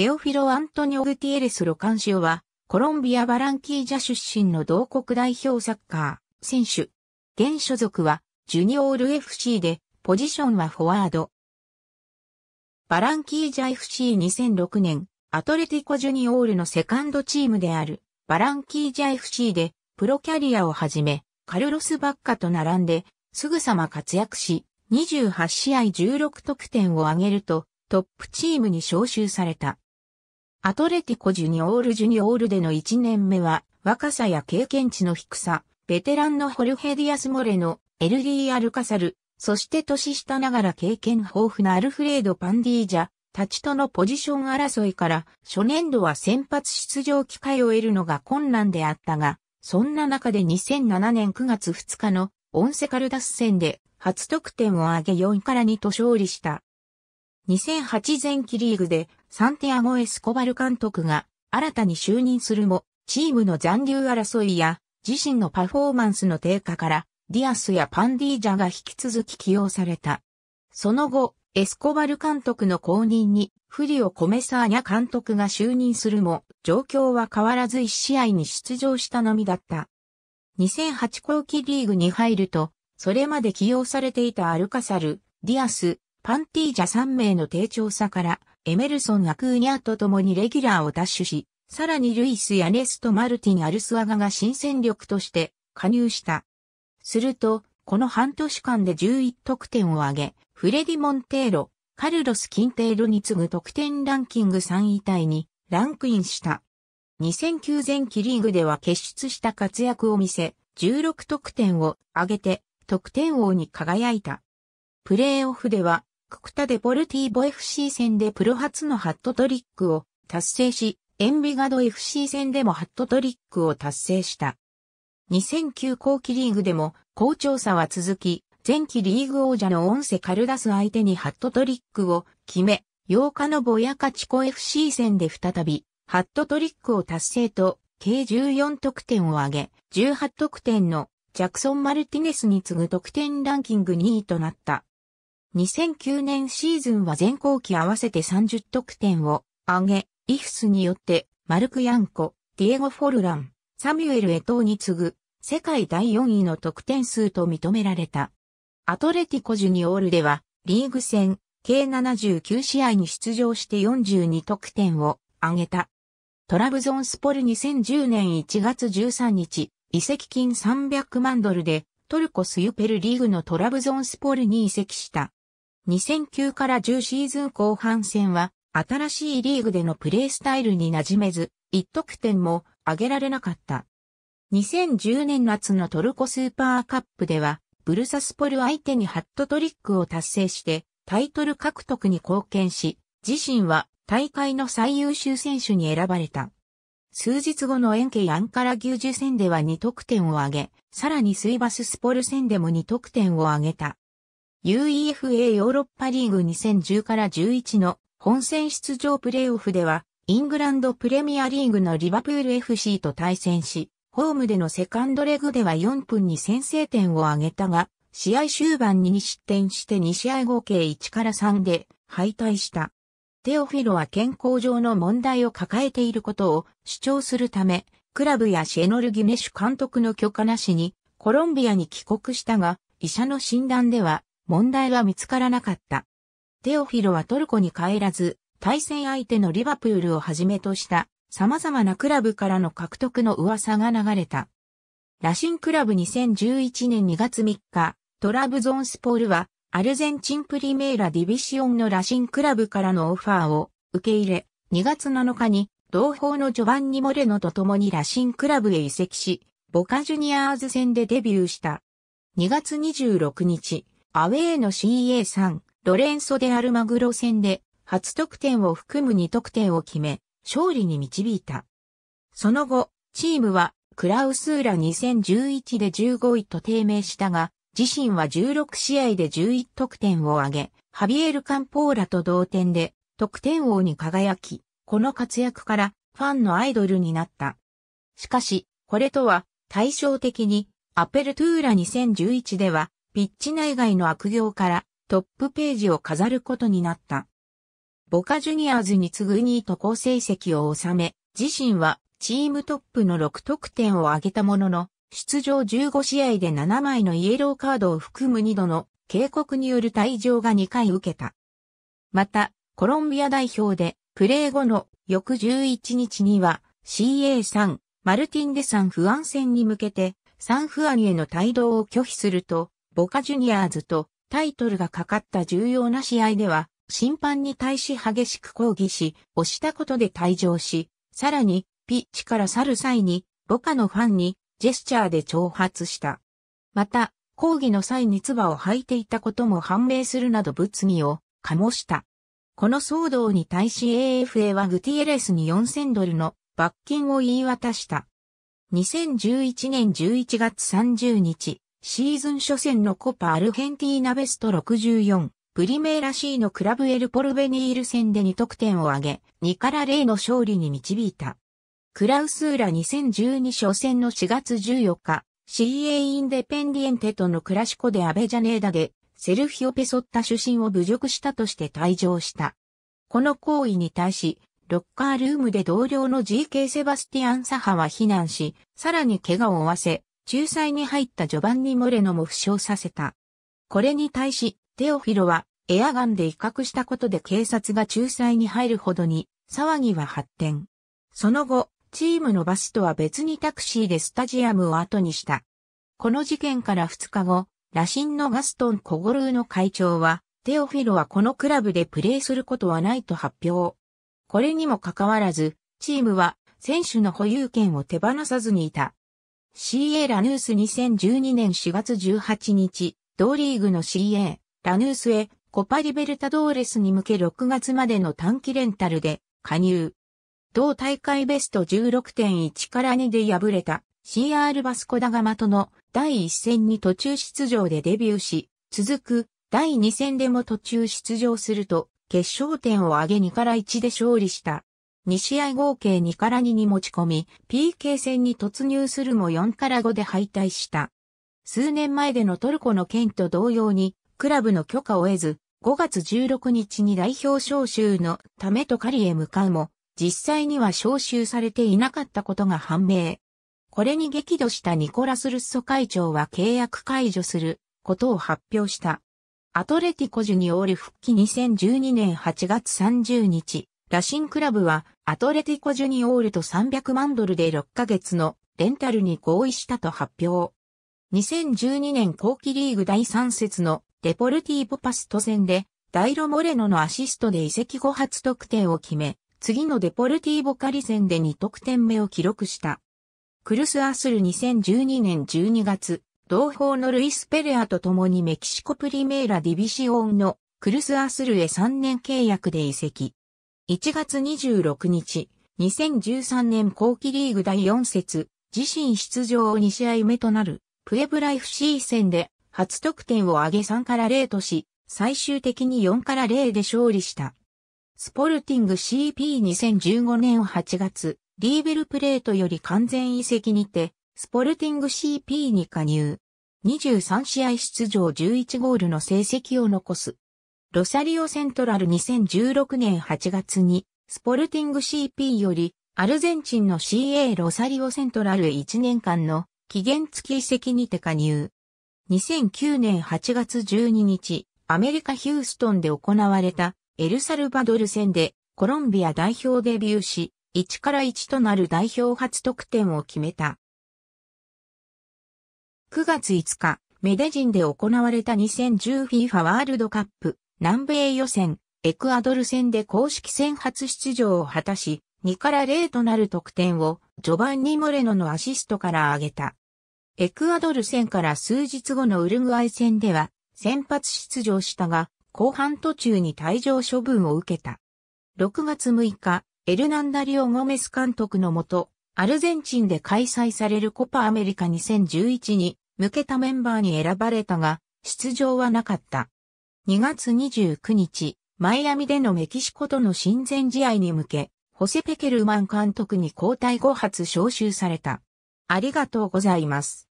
テオフィロ・アントニオ・グティエレス・ロカンシオは、コロンビア・バランキージャ出身の同国代表サッカー選手。現所属は、ジュニオール FC で、ポジションはフォワード。バランキージャ FC2006 年、アトレティコ・ジュニオールのセカンドチームである、バランキージャ FC で、プロキャリアをはじめ、カルロス・バッカと並んで、すぐさま活躍し、28試合16得点を挙げると、トップチームに招集された。アトレティコジュニオールジュニオールでの1年目は、若さや経験値の低さ、ベテランのホルヘディアス・モレのエルディ・アルカサル、そして年下ながら経験豊富なアルフレード・パンディージャ、たちとのポジション争いから、初年度は先発出場機会を得るのが困難であったが、そんな中で2007年9月2日のオンセカルダス戦で初得点を挙げ4から2と勝利した。2008前期リーグでサンティアゴ・エスコバル監督が新たに就任するも、チームの残留争いや自身のパフォーマンスの低下から、ディアスやパンディージャが引き続き起用された。その後、エスコバル監督の後任に、フリオ・コメサーニャ監督が就任するも、状況は変わらず1試合に出場したのみだった。2008後期リーグに入ると、それまで起用されていたアルカサル、ディアス、パンティージャ3名の低調さから、エメルソン・アクーニャと共にレギュラーを奪取し、さらにルイス・ヤネスとマルティン・アルスワガが新戦力として加入した。すると、この半年間で11得点を挙げ、フレディ・モンテーロ、カルロス・キンテーロに次ぐ得点ランキング3位タイにランクインした。2009前期リーグでは傑出した活躍を見せ、16得点を挙げて得点王に輝いた。プレーオフではククタ・デ・ポルティーボ FC 戦でプロ初のハットトリックを達成し、エンビガド FC 戦でもハットトリックを達成した。2009後期リーグでも好調さは続き、前期リーグ王者のオンセカルダス相手にハットトリックを決め、8日のボヤカチコ FC 戦で再び、ハットトリックを達成と、計14得点を挙げ、18得点のジャクソン・マルティネスに次ぐ得点ランキング2位となった。2009年シーズンは全後期合わせて30得点を挙げ、イフスによってマルク・ヤンコ、ディエゴ・フォルラン、サミュエル・エトーに次ぐ世界第4位の得点数と認められた。アトレティコジュニオールではリーグ戦計79試合に出場して42得点を挙げた。トラブゾンスポル2010年1月13日、移籍金300万ドルでトルコスユペルリーグのトラブゾンスポルに移籍した。2009から10シーズン後半戦は、新しいリーグでのプレースタイルに馴染めず、1得点も上げられなかった。2010年夏のトルコスーパーカップでは、ブルサスポル相手にハットトリックを達成して、タイトル獲得に貢献し、自身は大会の最優秀選手に選ばれた。数日後のエンケ・アンカラ牛樹戦では2得点を挙げ、さらにスイバススポル戦でも2得点を挙げた。UEFA ヨーロッパリーグ2010から11の本戦出場プレイオフでは、イングランドプレミアリーグのリバプール FC と対戦し、ホームでのセカンドレグでは4分に先制点を挙げたが、試合終盤に2失点して2試合合計1から3で敗退した。テオフィロは健康上の問題を抱えていることを主張するため、クラブやシェノルギネシュ監督の許可なしにコロンビアに帰国したが、医者の診断では問題は見つからなかった。テオフィロはトルコに帰らず、対戦相手のリバプールをはじめとした様々なクラブからの獲得の噂が流れた。ラシンクラブ2011年2月3日、トラブゾンスポールはアルゼンチンプリメーラディビシオンのラシンクラブからのオファーを受け入れ、2月7日に同胞のジョバンニ・モレノと共にラシンクラブへ移籍し、ボカジュニアーズ戦でデビューした。2月26日、アウェーの CA3、ロレンソ・デ・アルマグロ戦で、初得点を含む2得点を決め、勝利に導いた。その後、チームは、クラウスーラ2011で15位と低迷したが、自身は16試合で11得点を挙げ、ハビエル・カンポーラと同点で、得点王に輝き、この活躍からファンのアイドルになった。しかし、これとは対照的にアペルトゥーラ2011ではピッチ内外の悪行からトップページを飾ることになった。ボカジュニアーズに次ぐ2位と好成績を収め、自身はチームトップの6得点を挙げたものの、出場15試合で7枚のイエローカードを含む2度の警告による退場が2回受けた。また、コロンビア代表でプレー後の翌11日には CA3 マルティンデ・サンフアン戦に向けてサンフアンへの帯同を拒否するとボカジュニアーズとタイトルがかかった重要な試合では、審判に対し激しく抗議し、押したことで退場し、さらに、ピッチから去る際に、ボカのファンに、ジェスチャーで挑発した。また、抗議の際に唾を吐いていたことも判明するなど物議を醸した。この騒動に対し AFA はグティエレスに4000ドルの罰金を言い渡した。2011年11月30日、シーズン初戦のコパアルヘンティーナベスト64、プリメーラシーのクラブエルポルベニール戦で2得点を挙げ、2から0の勝利に導いた。クラウスーラ2012初戦の4月14日、CA インデペンディエンテとのクラシコでアベジャネーダで、セルフィオ・ペソッタ主審を侮辱したとして退場した。この行為に対し、ロッカールームで同僚の GK セバスティアン・サハは非難し、さらに怪我を負わせ、仲裁に入ったジョバンニ・モレノも負傷させた。これに対し、テオフィロはエアガンで威嚇したことで警察が仲裁に入るほどに騒ぎは発展。その後、チームのバスとは別にタクシーでスタジアムを後にした。この事件から2日後、羅針のガストン・コゴルーの会長は、テオフィロはこのクラブでプレーすることはないと発表。これにもかかわらず、チームは選手の保有権を手放さずにいた。CA ラヌース2012年4月18日、同リーグの CA ラヌースへコパリベルタドーレスに向け6月までの短期レンタルで加入。同大会ベスト16.1から2で敗れた CR バスコダガマとの第1戦に途中出場でデビューし、続く第2戦でも途中出場すると決勝点を上げ2から1で勝利した。2試合合計2から2に持ち込み、PK 戦に突入するも4から5で敗退した。数年前でのトルコの件と同様に、クラブの許可を得ず、5月16日に代表招集のためと狩りへ向かうも、実際には招集されていなかったことが判明。これに激怒したニコラス・ルッソ会長は契約解除することを発表した。アトレティコジュニオール復帰2012年8月30日。ラシンクラブはアトレティコジュニオールと300万ドルで6ヶ月のレンタルに合意したと発表。2012年後期リーグ第3節のデポルティーポパスト戦でダイロ・モレノのアシストで移籍後初得点を決め、次のデポルティーボカリ戦で2得点目を記録した。クルス・アスル2012年12月、同胞のルイス・ペレアと共にメキシコプリメーラ・ディビシオンのクルス・アスルへ3年契約で移籍。1月26日、2013年後期リーグ第4節、自身出場2試合目となる、プエブライ FC 戦で、初得点を上げ3から0とし、最終的に4から0で勝利した。スポルティング CP2015 年8月、リーベルプレートより完全移籍にて、スポルティング CP に加入。23試合出場11ゴールの成績を残す。ロサリオセントラル2016年8月に、スポルティング CP より、アルゼンチンの CA ロサリオセントラル1年間の期限付き遺跡にて加入。2009年8月12日、アメリカ・ヒューストンで行われたエルサルバドル戦でコロンビア代表デビューし、1から1となる代表初得点を決めた。9月5日、メデジンで行われた 2010FIFA ワールドカップ南米予選、エクアドル戦で公式戦初出場を果たし、2から0となる得点を、ジョバンニ・モレノのアシストから挙げた。エクアドル戦から数日後のウルグアイ戦では、先発出場したが、後半途中に退場処分を受けた。6月6日、エルナンダリオ・ゴメス監督のもと、アルゼンチンで開催されるコパアメリカ2011に向けたメンバーに選ばれたが、出場はなかった。2月29日、マイアミでのメキシコとの親善試合に向け、ホセ・ペケルマン監督に交代後発招集された。ありがとうございます。